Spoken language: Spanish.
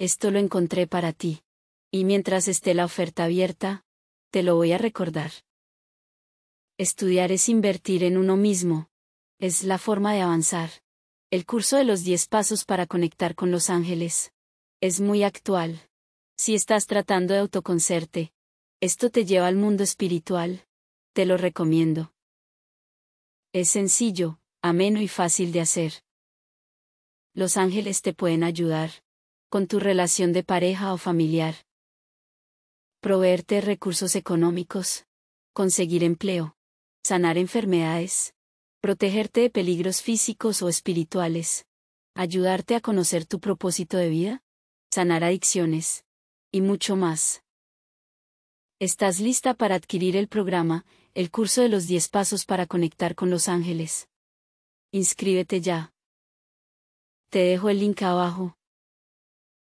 esto lo encontré para ti. Y mientras esté la oferta abierta, te lo voy a recordar. Estudiar es invertir en uno mismo. Es la forma de avanzar. El curso de los 10 pasos para conectar con los ángeles. Es muy actual. Si estás tratando de autoconcerte, esto te lleva al mundo espiritual. Te lo recomiendo. Es sencillo, ameno y fácil de hacer. Los ángeles te pueden ayudar con tu relación de pareja o familiar. Proveerte recursos económicos. Conseguir empleo. Sanar enfermedades. Protegerte de peligros físicos o espirituales. Ayudarte a conocer tu propósito de vida. Sanar adicciones. Y mucho más. Estás lista para adquirir el programa, el curso de los 10 pasos para conectar con los ángeles. Inscríbete ya. Te dejo el link abajo.